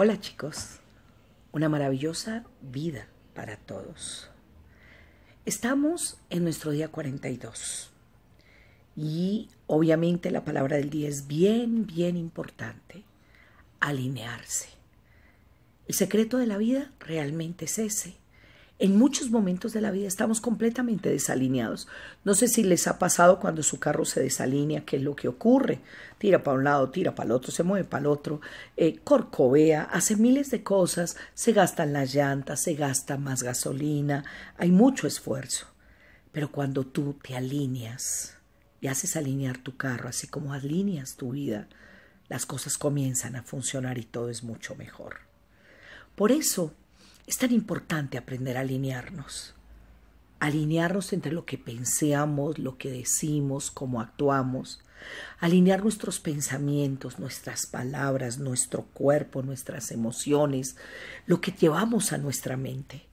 Hola chicos, una maravillosa vida para todos. Estamos en nuestro día 42 y obviamente la palabra del día es bien, bien importante, alinearse. El secreto de la vida realmente es ese, en muchos momentos de la vida estamos completamente desalineados. No sé si les ha pasado cuando su carro se desalinea, qué es lo que ocurre. Tira para un lado, tira para el otro, se mueve para el otro, eh, corcovea, hace miles de cosas, se gastan las llantas, se gasta más gasolina, hay mucho esfuerzo. Pero cuando tú te alineas y haces alinear tu carro, así como alineas tu vida, las cosas comienzan a funcionar y todo es mucho mejor. Por eso es tan importante aprender a alinearnos, alinearnos entre lo que pensamos, lo que decimos, cómo actuamos, alinear nuestros pensamientos, nuestras palabras, nuestro cuerpo, nuestras emociones, lo que llevamos a nuestra mente.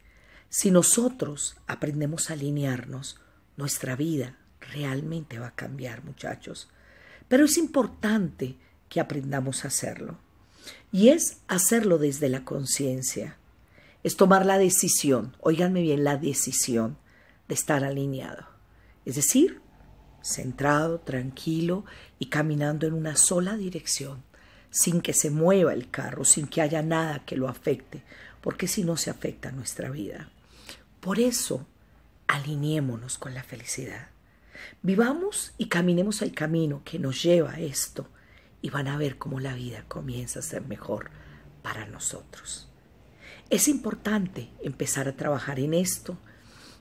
Si nosotros aprendemos a alinearnos, nuestra vida realmente va a cambiar, muchachos. Pero es importante que aprendamos a hacerlo. Y es hacerlo desde la conciencia es tomar la decisión, oíganme bien, la decisión de estar alineado. Es decir, centrado, tranquilo y caminando en una sola dirección, sin que se mueva el carro, sin que haya nada que lo afecte, porque si no se afecta nuestra vida. Por eso, alineémonos con la felicidad. Vivamos y caminemos el camino que nos lleva a esto y van a ver cómo la vida comienza a ser mejor para nosotros. Es importante empezar a trabajar en esto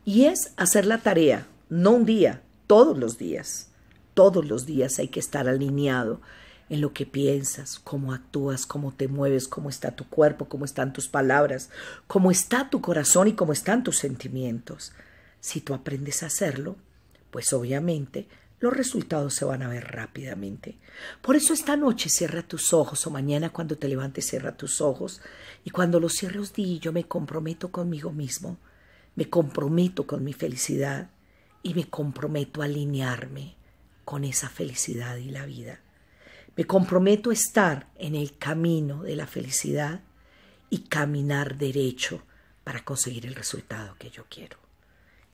y es hacer la tarea, no un día, todos los días. Todos los días hay que estar alineado en lo que piensas, cómo actúas, cómo te mueves, cómo está tu cuerpo, cómo están tus palabras, cómo está tu corazón y cómo están tus sentimientos. Si tú aprendes a hacerlo, pues obviamente los resultados se van a ver rápidamente. Por eso esta noche cierra tus ojos o mañana cuando te levantes cierra tus ojos y cuando los cierres di yo me comprometo conmigo mismo, me comprometo con mi felicidad y me comprometo a alinearme con esa felicidad y la vida. Me comprometo a estar en el camino de la felicidad y caminar derecho para conseguir el resultado que yo quiero.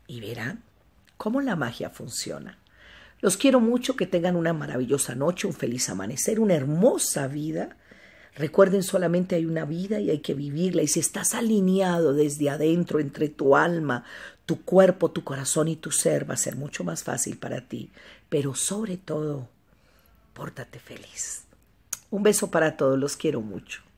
Y verán cómo la magia funciona. Los quiero mucho, que tengan una maravillosa noche, un feliz amanecer, una hermosa vida. Recuerden solamente hay una vida y hay que vivirla. Y si estás alineado desde adentro entre tu alma, tu cuerpo, tu corazón y tu ser, va a ser mucho más fácil para ti. Pero sobre todo, pórtate feliz. Un beso para todos, los quiero mucho.